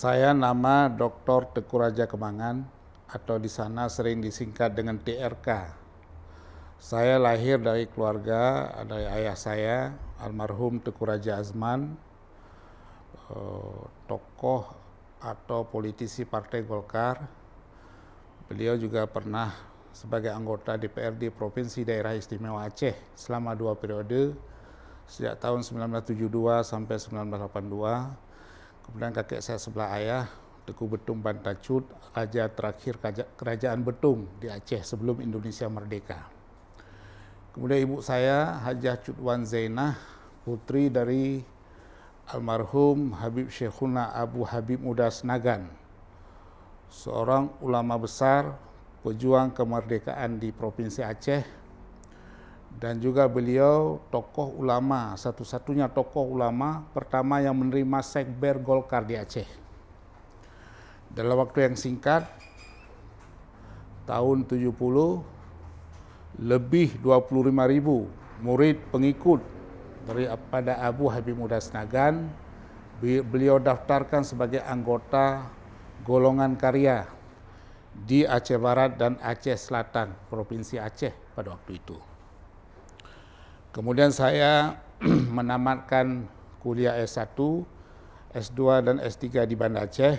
Saya nama Dr. Tekuraja Raja Kemangan atau di sana sering disingkat dengan TRK. Saya lahir dari keluarga dari ayah saya almarhum Teku Raja Azman eh, tokoh atau politisi Partai Golkar. Beliau juga pernah sebagai anggota DPRD Provinsi Daerah Istimewa Aceh selama dua periode sejak tahun 1972 sampai 1982 Kemudian kakek saya sebelah ayah, Teguh Betung Bantacut, raja terakhir Kerajaan, kerajaan Betung di Aceh sebelum Indonesia merdeka. Kemudian ibu saya Hajah Cutwan Zainah, putri dari almarhum Habib Syekhuna Abu Habib Muda Senagan, seorang ulama besar, pejuang kemerdekaan di Provinsi Aceh, dan juga beliau tokoh ulama, satu-satunya tokoh ulama pertama yang menerima sekber Golkar di Aceh. Dalam waktu yang singkat, tahun 70, lebih 25 ribu murid pengikut dari pada Abu Habib Muda Senagan, beliau daftarkan sebagai anggota golongan karya di Aceh Barat dan Aceh Selatan, Provinsi Aceh pada waktu itu. Kemudian saya menamatkan kuliah S1, S2 dan S3 di Banda Aceh,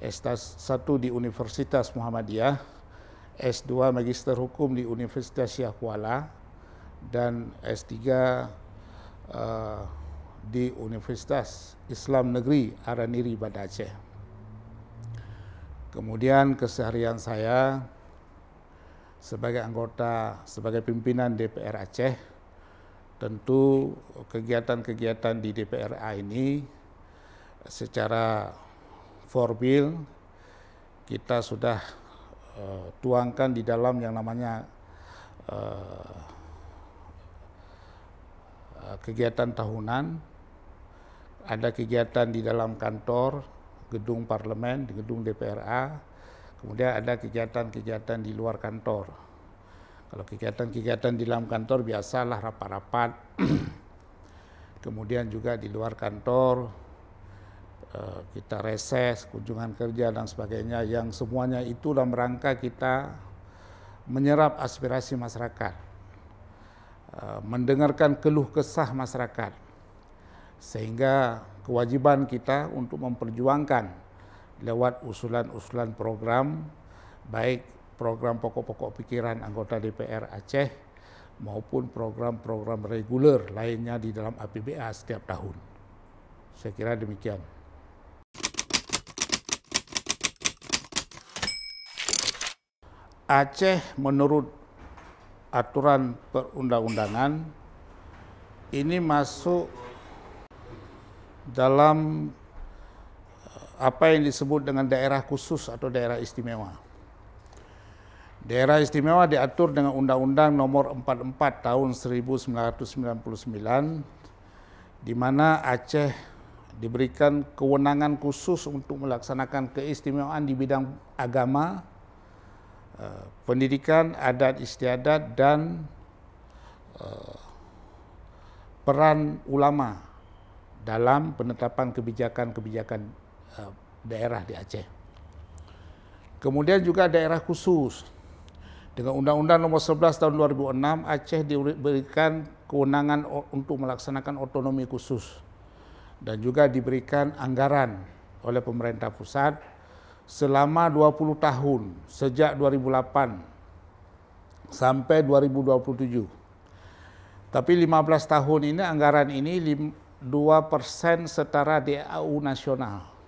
S1 di Universitas Muhammadiyah, S2 Magister Hukum di Universitas Syah Kuala, dan S3 uh, eh, di Universitas Islam Negeri Araniri Banda Aceh. Kemudian keseharian saya sebagai anggota, sebagai pimpinan DPR Aceh, tentu kegiatan-kegiatan di DPRA ini secara formal kita sudah uh, tuangkan di dalam yang namanya uh, kegiatan tahunan, ada kegiatan di dalam kantor, gedung parlemen, di gedung DPRA, Kemudian ada kegiatan-kegiatan di luar kantor. Kalau kegiatan-kegiatan di dalam kantor biasalah rapat-rapat. Kemudian juga di luar kantor eh, kita reses, kunjungan kerja dan sebagainya yang semuanya itu dalam rangka kita menyerap aspirasi masyarakat, eh, mendengarkan keluh kesah masyarakat. Sehingga kewajiban kita untuk memperjuangkan lewat usulan-usulan program baik program pokok-pokok pikiran anggota DPR Aceh maupun program-program reguler lainnya di dalam APBA setiap tahun. Saya kira demikian. Aceh menurut aturan perundang-undangan ini masuk dalam apa yang disebut dengan daerah khusus atau daerah istimewa. Daerah istimewa diatur dengan Undang-Undang Nomor 44 Tahun 1999 di mana Aceh diberikan kewenangan khusus untuk melaksanakan keistimewaan di bidang agama, eh, pendidikan, adat istiadat dan eh, peran ulama dalam penetapan kebijakan-kebijakan Eh, daerah di Aceh. Kemudian juga daerah khusus. Dengan Undang-Undang Nomor 11 Tahun 2006, Aceh diberikan kewenangan untuk melaksanakan otonomi khusus dan juga diberikan anggaran oleh pemerintah pusat selama 20 tahun sejak 2008 sampai 2027. Tapi 15 tahun ini anggaran ini 2% setara DAU nasional.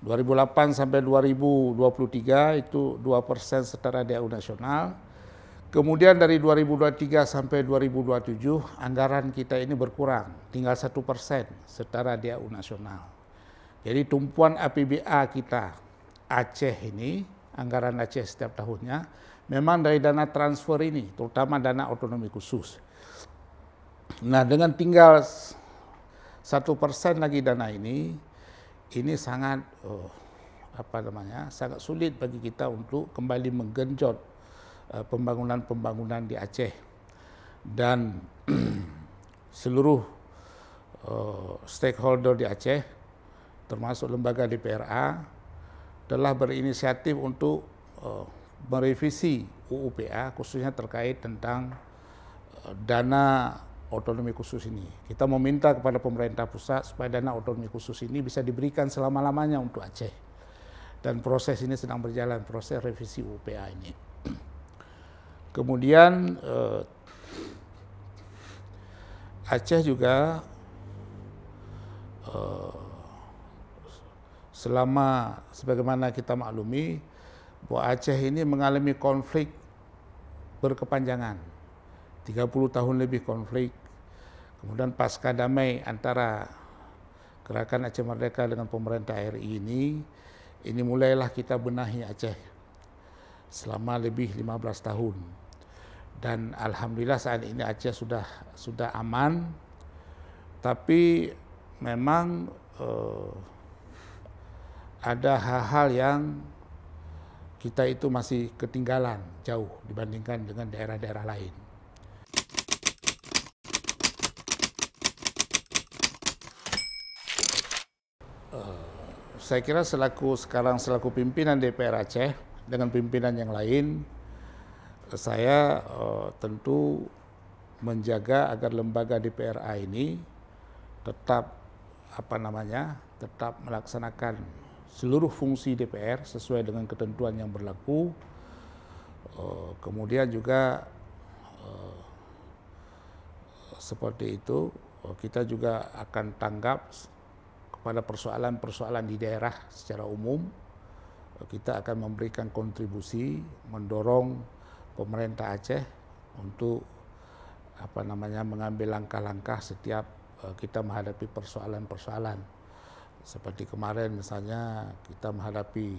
2008 sampai 2023 itu 2 persen setara DAU nasional. Kemudian dari 2023 sampai 2027 anggaran kita ini berkurang, tinggal satu persen setara DAU nasional. Jadi tumpuan APBA kita Aceh ini, anggaran Aceh setiap tahunnya, memang dari dana transfer ini, terutama dana otonomi khusus. Nah dengan tinggal satu persen lagi dana ini, ini sangat oh, apa namanya sangat sulit bagi kita untuk kembali menggenjot eh, pembangunan-pembangunan di Aceh dan seluruh uh, stakeholder di Aceh termasuk lembaga DPRA telah berinisiatif untuk uh, merevisi UUPA khususnya terkait tentang uh, dana otonomi khusus ini. Kita meminta kepada pemerintah pusat supaya dana otonomi khusus ini bisa diberikan selama-lamanya untuk Aceh. Dan proses ini sedang berjalan, proses revisi UPA ini. Kemudian eh, Aceh juga eh, selama sebagaimana kita maklumi bahwa Aceh ini mengalami konflik berkepanjangan. 30 tahun lebih konflik Kemudian pasca damai antara gerakan Aceh Merdeka dengan pemerintah RI ini, ini mulailah kita benahi Aceh selama lebih 15 tahun. Dan alhamdulillah saat ini Aceh sudah sudah aman, tapi memang eh, ada hal-hal yang kita itu masih ketinggalan jauh dibandingkan dengan daerah-daerah lain. saya kira selaku sekarang selaku pimpinan DPR Aceh dengan pimpinan yang lain saya uh, tentu menjaga agar lembaga DPRA ini tetap apa namanya tetap melaksanakan seluruh fungsi DPR sesuai dengan ketentuan yang berlaku uh, kemudian juga uh, seperti itu kita juga akan tanggap pada persoalan-persoalan di daerah secara umum. Kita akan memberikan kontribusi mendorong pemerintah Aceh untuk apa namanya mengambil langkah-langkah setiap eh, kita menghadapi persoalan-persoalan. Seperti kemarin misalnya kita menghadapi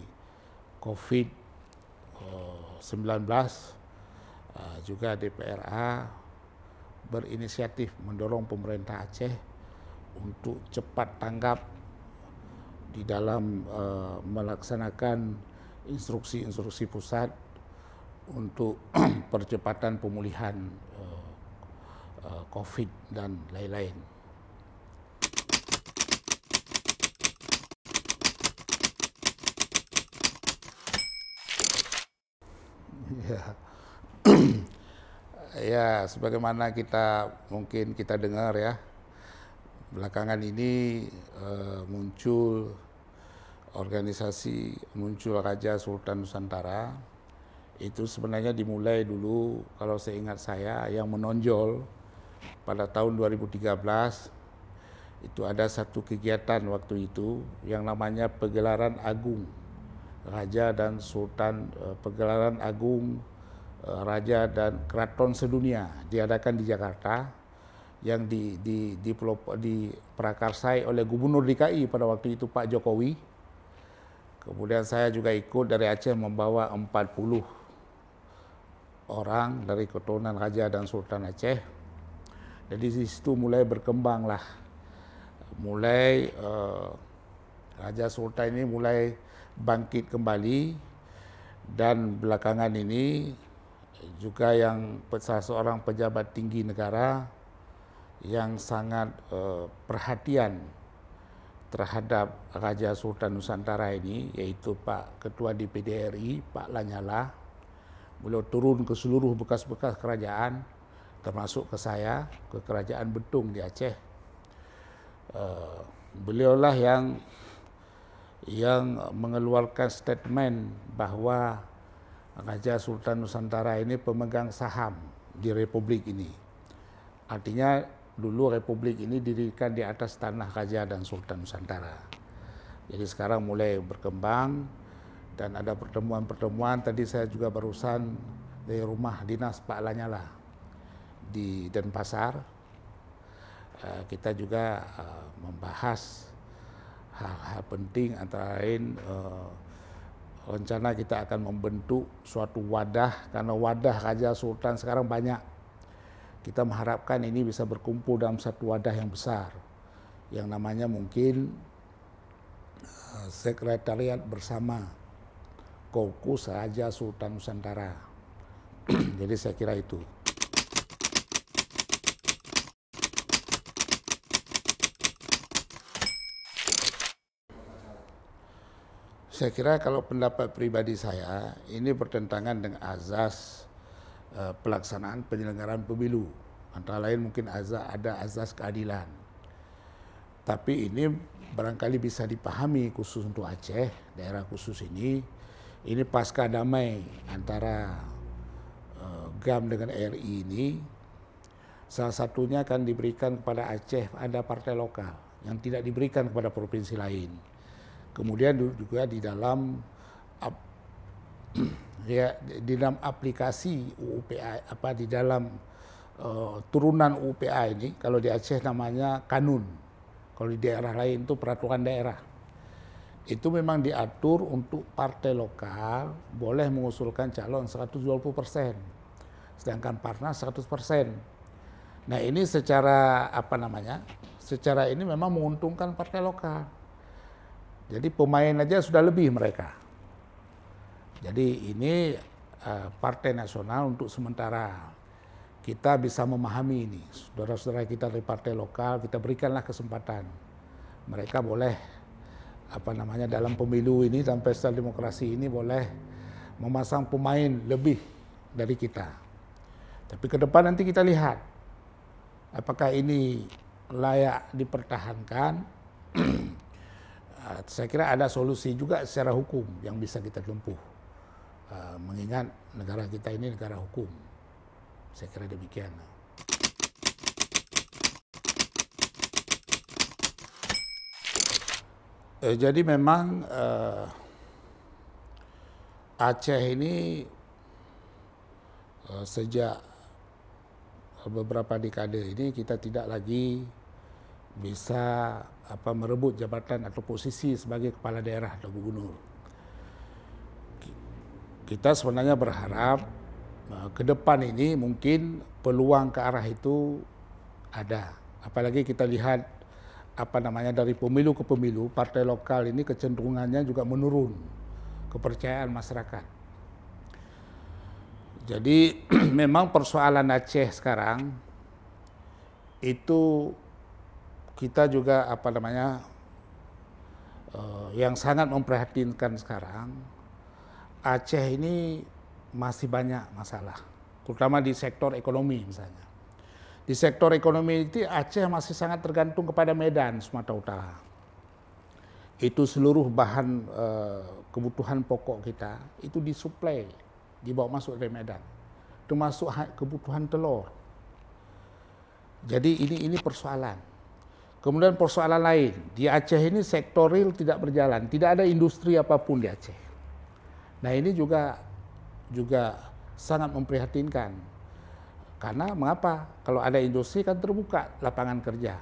COVID-19 eh, eh, juga DPRA berinisiatif mendorong pemerintah Aceh untuk cepat tanggap di dalam uh, melaksanakan instruksi-instruksi pusat untuk percepatan pemulihan uh, uh, COVID dan lain-lain. Ya. ya, sebagaimana kita mungkin kita dengar ya, belakangan ini uh, muncul organisasi muncul Raja Sultan Nusantara itu sebenarnya dimulai dulu kalau saya ingat saya yang menonjol pada tahun 2013 itu ada satu kegiatan waktu itu yang namanya pegelaran agung raja dan sultan eh, pegelaran agung eh, raja dan keraton sedunia diadakan di Jakarta yang di, di, di, diprakarsai oleh Gubernur DKI pada waktu itu Pak Jokowi. Kemudian saya juga ikut dari Aceh membawa 40 orang dari keturunan Raja dan Sultan Aceh. Jadi di situ mulai lah, mulai uh, Raja Sultan ini mulai bangkit kembali dan belakangan ini juga yang salah seorang pejabat tinggi negara yang sangat uh, perhatian terhadap Raja Sultan Nusantara ini yaitu Pak Ketua DPD RI Pak Lanyala beliau turun ke seluruh bekas-bekas kerajaan termasuk ke saya ke kerajaan Betung di Aceh uh, beliaulah yang yang mengeluarkan statement bahwa Raja Sultan Nusantara ini pemegang saham di republik ini artinya dulu republik ini didirikan di atas tanah Raja dan Sultan Nusantara. Jadi sekarang mulai berkembang dan ada pertemuan-pertemuan. Tadi saya juga barusan dari rumah dinas Pak Lanyala di Denpasar. Eh, kita juga eh, membahas hal-hal penting antara lain eh, rencana kita akan membentuk suatu wadah karena wadah Raja Sultan sekarang banyak kita mengharapkan ini bisa berkumpul dalam satu wadah yang besar yang namanya mungkin eh, sekretariat bersama Koku Saja Sultan Nusantara. Jadi saya kira itu. Saya kira kalau pendapat pribadi saya ini bertentangan dengan azas Eh, pelaksanaan penyelenggaraan pemilu. Antara lain mungkin azas, ada azas keadilan. Tapi ini barangkali bisa dipahami khusus untuk Aceh, daerah khusus ini, ini pasca damai antara uh, eh, GAM dengan RI ini, salah satunya akan diberikan kepada Aceh ada partai lokal yang tidak diberikan kepada provinsi lain. Kemudian juga di dalam ya di dalam aplikasi UUPA apa di dalam uh, turunan UUPA ini kalau di Aceh namanya kanun. Kalau di daerah lain itu peraturan daerah. Itu memang diatur untuk partai lokal boleh mengusulkan calon 120 persen. Sedangkan Parnas 100 persen. Nah ini secara apa namanya? Secara ini memang menguntungkan partai lokal. Jadi pemain aja sudah lebih mereka. Jadi ini uh, partai nasional untuk sementara kita bisa memahami ini. Saudara-saudara kita dari partai lokal, kita berikanlah kesempatan. Mereka boleh apa namanya dalam pemilu ini dan pesta demokrasi ini boleh memasang pemain lebih dari kita. Tapi ke depan nanti kita lihat apakah ini layak dipertahankan. Eh, saya kira ada solusi juga secara hukum yang bisa kita tempuh mengingat negara kita ini negara hukum. Saya kira demikian. Eh, jadi memang eh, Aceh ini eh, sejak beberapa dekade ini kita tidak lagi bisa apa merebut jabatan atau posisi sebagai kepala daerah atau gubernur kita sebenarnya berharap eh, ke depan ini mungkin peluang ke arah itu ada. Apalagi kita lihat apa namanya dari pemilu ke pemilu partai lokal ini kecenderungannya juga menurun kepercayaan masyarakat. Jadi memang persoalan Aceh sekarang itu kita juga apa namanya eh, yang sangat memprihatinkan sekarang Aceh ini masih banyak masalah, terutama di sektor ekonomi misalnya. Di sektor ekonomi itu Aceh masih sangat tergantung kepada Medan, Sumatera Utara. Itu seluruh bahan e, kebutuhan pokok kita itu disuplai, dibawa masuk dari Medan, termasuk kebutuhan telur. Jadi ini ini persoalan. Kemudian persoalan lain, di Aceh ini sektor real tidak berjalan, tidak ada industri apapun di Aceh. Nah ini juga juga sangat memprihatinkan karena mengapa? Kalau ada industri kan terbuka lapangan kerja.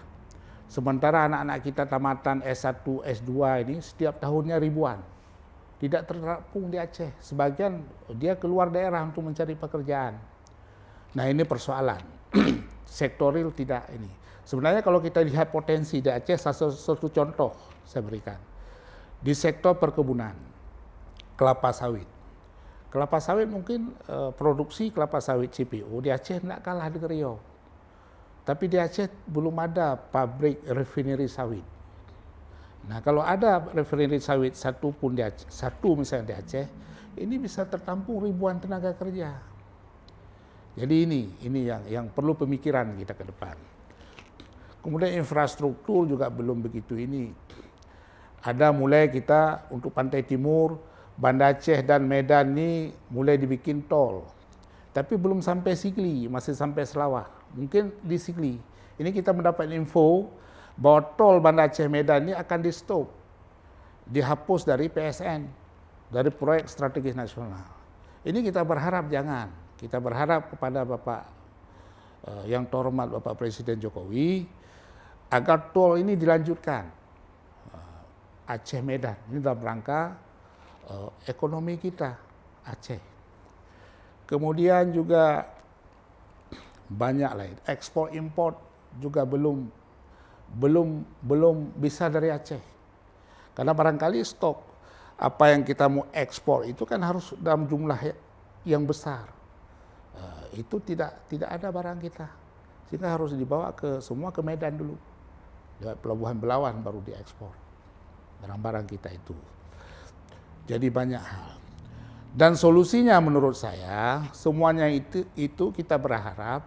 Sementara anak-anak kita tamatan S1, S2 ini setiap tahunnya ribuan. Tidak terapung di Aceh. Sebagian dia keluar daerah untuk mencari pekerjaan. Nah ini persoalan. Sektoril tidak ini. Sebenarnya kalau kita lihat potensi di Aceh, satu contoh saya berikan. Di sektor perkebunan kelapa sawit. Kelapa sawit mungkin uh, produksi kelapa sawit CPO di Aceh tidak kalah di Riau. Tapi di Aceh belum ada pabrik refinery sawit. Nah kalau ada refinery sawit satu pun di Aceh, satu misalnya di Aceh, ini bisa tertampung ribuan tenaga kerja. Jadi ini ini yang yang perlu pemikiran kita ke depan. Kemudian infrastruktur juga belum begitu ini. Ada mulai kita untuk pantai timur Banda Aceh dan Medan ni mulai dibikin tol. Tapi belum sampai Sigli, masih sampai Selawah. Mungkin di Sigli. Ini kita mendapat info bahwa tol Banda Aceh Medan ini akan di stop. Dihapus dari PSN, dari proyek strategis nasional. Ini kita berharap jangan. Kita berharap kepada Bapak eh, yang terhormat Bapak Presiden Jokowi agar tol ini dilanjutkan. Eh, Aceh Medan ini dalam rangka Eh, ekonomi kita Aceh. Kemudian juga banyak lain ekspor import juga belum belum belum bisa dari Aceh. Karena barangkali stok apa yang kita mau ekspor itu kan harus dalam jumlah ya, yang besar. Eh, itu tidak tidak ada barang kita. Sehingga harus dibawa ke semua ke Medan dulu. Lewat pelabuhan Belawan baru diekspor barang-barang kita itu. Jadi banyak hal. Dan solusinya menurut saya semuanya itu itu kita berharap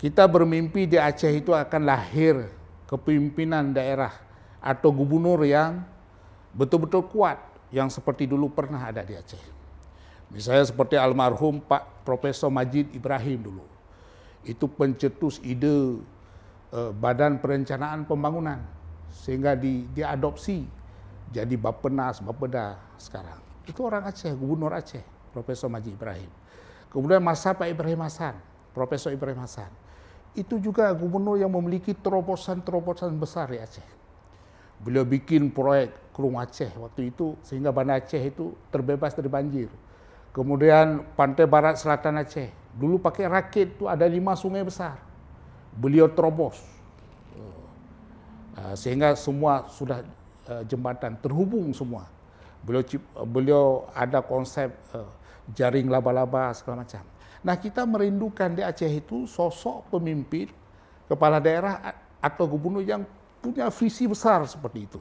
kita bermimpi di Aceh itu akan lahir kepimpinan daerah atau gubernur yang betul-betul kuat yang seperti dulu pernah ada di Aceh. Misalnya seperti almarhum Pak Profesor Majid Ibrahim dulu. Itu pencetus ide eh, Badan Perencanaan Pembangunan sehingga di diadopsi jadi Bapenas, Bapeda sekarang. Itu orang Aceh, Gubernur Aceh, Profesor Maji Ibrahim. Kemudian masa Pak Ibrahim Hasan, Profesor Ibrahim Hasan. Itu juga gubernur yang memiliki terobosan-terobosan besar di Aceh. Beliau bikin proyek Kerung Aceh waktu itu sehingga Bandar Aceh itu terbebas dari banjir. Kemudian pantai barat selatan Aceh. Dulu pakai rakit itu ada lima sungai besar. Beliau terobos. Eh, eh, sehingga semua sudah Eh, jembatan terhubung semua. Beliau eh, beliau ada konsep eh, jaring laba-laba segala macam. Nah, kita merindukan di Aceh itu sosok pemimpin kepala daerah atau gubernur yang punya visi besar seperti itu.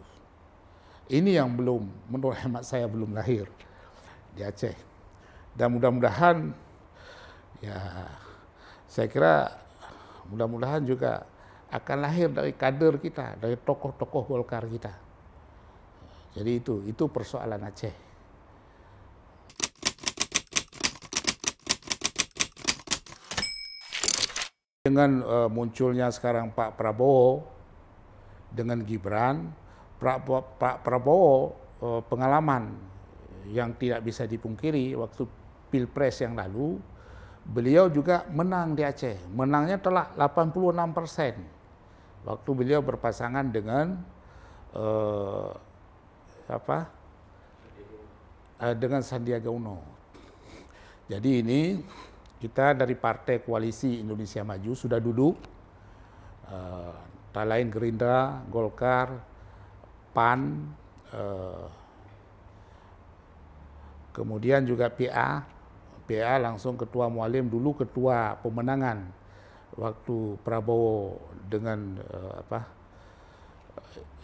Ini yang belum menurut hemat saya belum lahir di Aceh. Dan mudah-mudahan ya saya kira mudah-mudahan juga akan lahir dari kader kita, dari tokoh-tokoh Golkar kita. Jadi itu itu persoalan Aceh. Dengan uh, munculnya sekarang Pak Prabowo dengan Gibran, pra, Pak Prabowo uh, pengalaman yang tidak bisa dipungkiri waktu pilpres yang lalu, beliau juga menang di Aceh. Menangnya telah 86 persen waktu beliau berpasangan dengan uh, apa uh, dengan Sandiaga Uno. Jadi ini kita dari Partai Koalisi Indonesia Maju sudah duduk, uh, tak lain Gerindra, Golkar, PAN, uh, kemudian juga PA, PA langsung Ketua Mualim dulu Ketua Pemenangan waktu Prabowo dengan uh, apa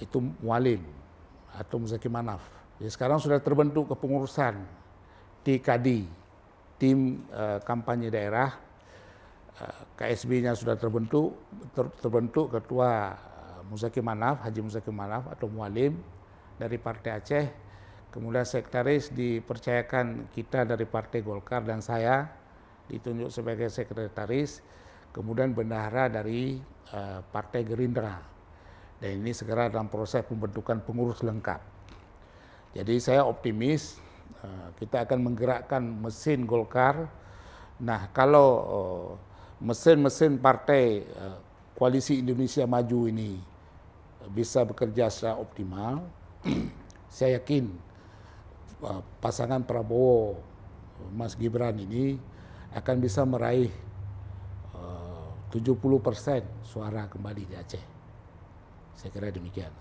itu Mualim atau Muzaki Manaf. Ya, sekarang sudah terbentuk kepengurusan TKD, tim uh, kampanye daerah. Uh, eh, KSB-nya sudah terbentuk, ter, terbentuk ketua uh, eh, Muzaki Manaf, Haji Muzaki Manaf atau Mualim dari Partai Aceh. Kemudian sekretaris dipercayakan kita dari Partai Golkar dan saya ditunjuk sebagai sekretaris. Kemudian bendahara dari uh, Partai Gerindra. Dan ini segera dalam proses pembentukan pengurus lengkap. Jadi saya optimis eh, kita akan menggerakkan mesin Golkar. Nah kalau eh, mesin-mesin partai eh, koalisi Indonesia Maju ini bisa bekerja secara optimal, saya yakin pasangan Prabowo Mas Gibran ini akan bisa meraih 70% suara kembali di Aceh. Saya kira demikian.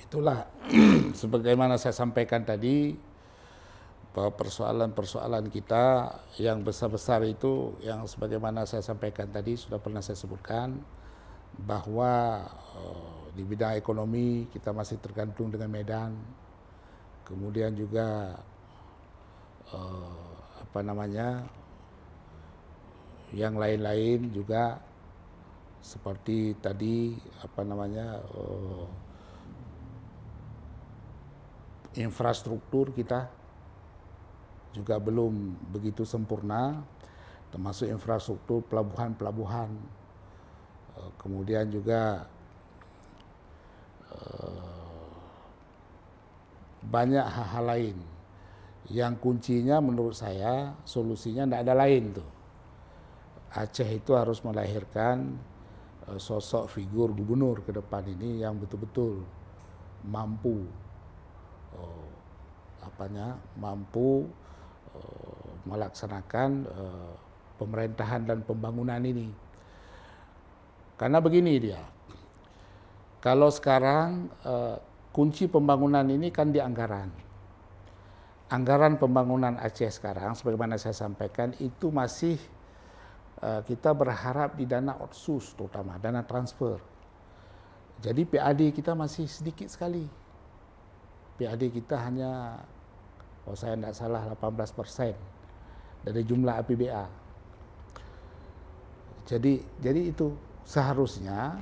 Itulah sebagaimana saya sampaikan tadi bahwa persoalan-persoalan kita yang besar-besar itu yang sebagaimana saya sampaikan tadi sudah pernah saya sebutkan bahwa eh, di bidang ekonomi kita masih tergantung dengan Medan. Kemudian juga eh, apa namanya? yang lain-lain juga seperti tadi apa namanya uh, infrastruktur kita juga belum begitu sempurna termasuk infrastruktur pelabuhan-pelabuhan eh, kemudian juga eh, banyak hal-hal lain yang kuncinya menurut saya solusinya tidak ada lain tuh Aceh itu harus melahirkan eh, sosok figur gubernur ke depan ini yang betul-betul mampu oh, apanya mampu oh, melaksanakan oh, pemerintahan dan pembangunan ini. Karena begini dia. Kalau sekarang eh, kunci pembangunan ini kan di anggaran. Anggaran pembangunan Aceh sekarang sebagaimana saya sampaikan itu masih Eh, kita berharap di dana otsus terutama dana transfer. Jadi PAD kita masih sedikit sekali. PAD kita hanya kalau saya tidak salah 18 dari jumlah APBA. Jadi jadi itu seharusnya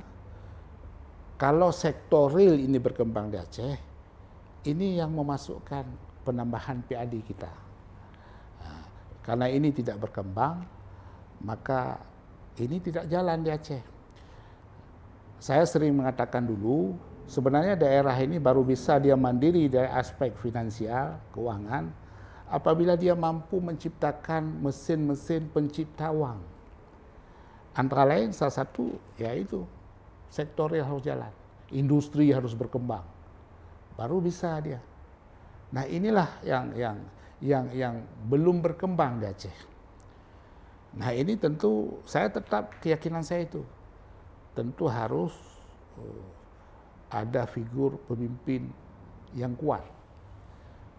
kalau sektor real ini berkembang di Aceh, ini yang memasukkan penambahan PAD kita. Nah, karena ini tidak berkembang, maka ini tidak jalan di Aceh. Saya sering mengatakan dulu, sebenarnya daerah ini baru bisa dia mandiri dari aspek finansial, keuangan, apabila dia mampu menciptakan mesin-mesin pencipta uang. Antara lain salah satu yaitu sektor yang harus jalan, industri harus berkembang, baru bisa dia. Nah inilah yang yang yang yang belum berkembang di Aceh. Nah ini tentu saya tetap keyakinan saya itu tentu harus eh, ada figur pemimpin yang kuat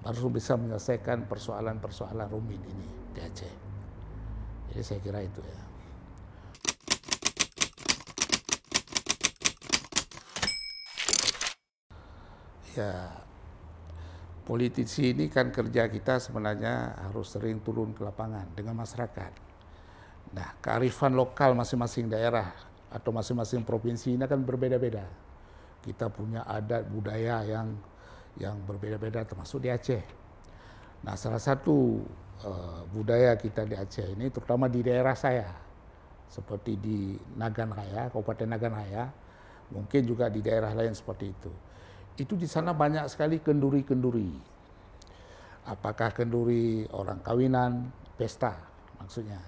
harus bisa menyelesaikan persoalan-persoalan rumit ini di Aceh. Jadi saya kira itu ya. Ya, politisi ini kan kerja kita sebenarnya harus sering turun ke lapangan dengan masyarakat Nah, kearifan lokal masing-masing daerah atau masing-masing provinsi ini akan berbeda-beda. Kita punya adat budaya yang yang berbeda-beda termasuk di Aceh. Nah, salah satu uh, budaya kita di Aceh ini terutama di daerah saya seperti di Nagan Raya, Kabupaten Nagan Raya, mungkin juga di daerah lain seperti itu. Itu di sana banyak sekali kenduri-kenduri. Apakah kenduri orang kawinan, pesta maksudnya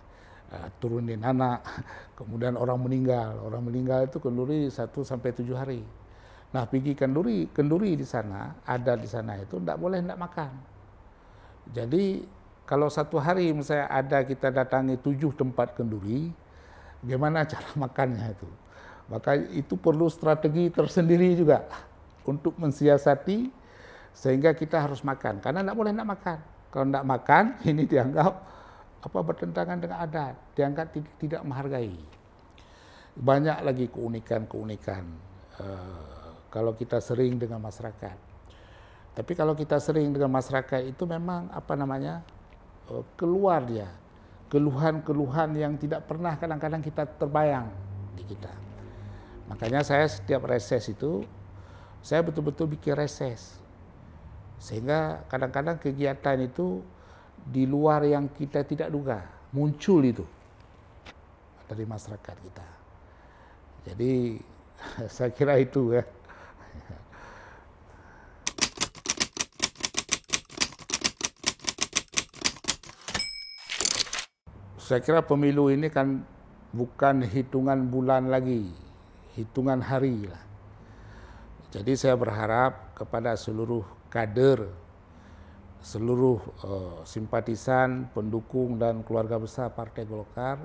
Eh, turunin anak, kemudian orang meninggal. Orang meninggal itu kenduri satu sampai tujuh hari. Nah, pergi kenduri, kenduri di sana, ada di sana itu tidak boleh tidak makan. Jadi kalau satu hari misalnya ada kita datangi tujuh tempat kenduri, gimana cara makannya itu? Maka itu perlu strategi tersendiri juga untuk mensiasati sehingga kita harus makan. Karena tidak boleh tidak makan. Kalau tidak makan, ini dianggap apa bertentangan dengan adat, dianggap tidak menghargai. Banyak lagi keunikan-keunikan uh, kalau kita sering dengan masyarakat. Tapi kalau kita sering dengan masyarakat itu memang apa namanya uh, keluar dia keluhan-keluhan yang tidak pernah kadang-kadang kita terbayang di kita. Makanya saya setiap reses itu saya betul-betul bikin reses. Sehingga kadang-kadang kegiatan itu di luar yang kita tidak duga muncul itu dari masyarakat kita. Jadi saya kira itu ya. Saya kira pemilu ini kan bukan hitungan bulan lagi, hitungan hari lah. Jadi saya berharap kepada seluruh kader seluruh uh, simpatisan, pendukung dan keluarga besar Partai Golkar,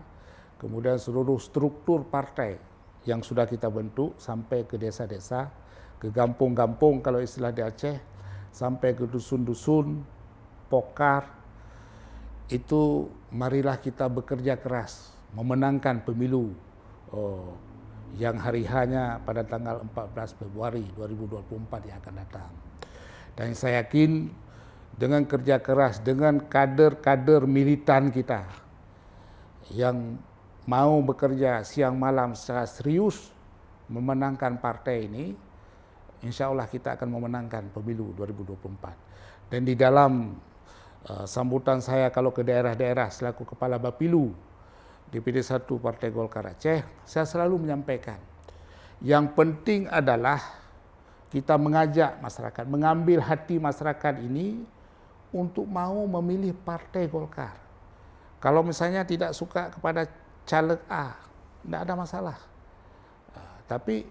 kemudian seluruh struktur partai yang sudah kita bentuk sampai ke desa-desa, ke kampung-kampung kalau istilah di Aceh, sampai ke dusun-dusun, pokar, itu marilah kita bekerja keras memenangkan pemilu uh, yang hari hanya pada tanggal 14 Februari 2024 yang akan datang. Dan saya yakin dengan kerja keras, dengan kader-kader militan kita yang mau bekerja siang malam secara serius memenangkan partai ini, insya Allah kita akan memenangkan pemilu 2024. Dan di dalam uh, sambutan saya kalau ke daerah-daerah selaku Kepala Bapilu, DPD 1 Partai Golkar Aceh, saya selalu menyampaikan, yang penting adalah kita mengajak masyarakat, mengambil hati masyarakat ini untuk mau memilih partai Golkar. Kalau misalnya tidak suka kepada caleg A, tidak ada masalah. Ah, tapi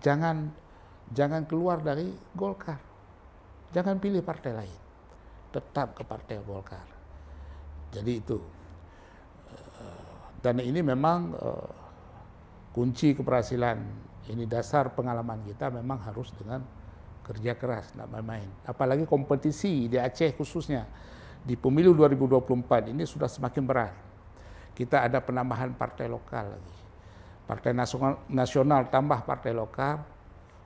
jangan jangan keluar dari Golkar. Jangan pilih partai lain. Tetap ke partai Golkar. Jadi itu. Ah, dan ini memang ah, kunci keberhasilan ini dasar pengalaman kita memang harus dengan kerja keras tidak main-main. Apalagi kompetisi di Aceh khususnya di pemilu 2024 ini sudah semakin berat. Kita ada penambahan partai lokal lagi. Partai nasional, nasional tambah partai lokal.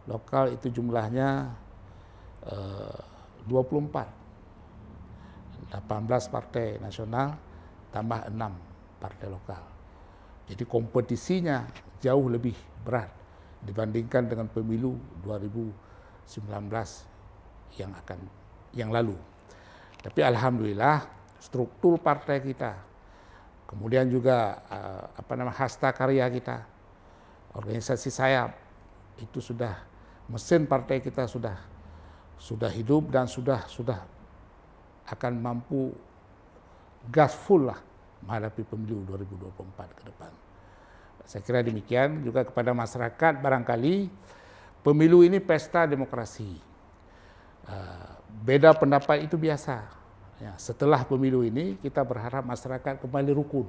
Lokal itu jumlahnya eh, 24. 18 partai nasional tambah 6 partai lokal. Jadi kompetisinya jauh lebih berat dibandingkan dengan pemilu 2024 yang akan yang lalu. Tapi alhamdulillah struktur partai kita, kemudian juga eh, apa nama hasta karya kita, organisasi sayap itu sudah mesin partai kita sudah sudah hidup dan sudah sudah akan mampu gas full lah menghadapi pemilu 2024 ke depan. Saya kira demikian juga kepada masyarakat barangkali pemilu ini pesta demokrasi. Eh, beda pendapat itu biasa. Ya, setelah pemilu ini kita berharap masyarakat kembali rukun.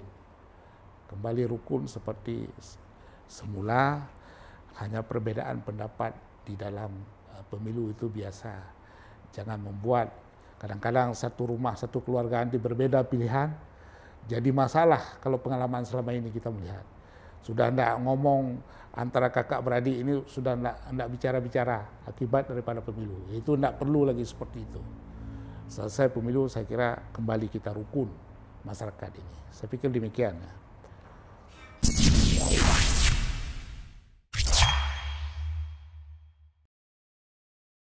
Kembali rukun seperti semula hanya perbedaan pendapat di dalam eh, pemilu itu biasa. Jangan membuat kadang-kadang satu rumah satu keluarga nanti berbeda pilihan jadi masalah kalau pengalaman selama ini kita melihat. Sudah tidak ngomong antara kakak beradik ini sudah tidak tidak bicara bicara akibat daripada pemilu. Itu tidak perlu lagi seperti itu. Selesai pemilu, saya kira kembali kita rukun masyarakat ini. Saya fikir demikian. Yeah.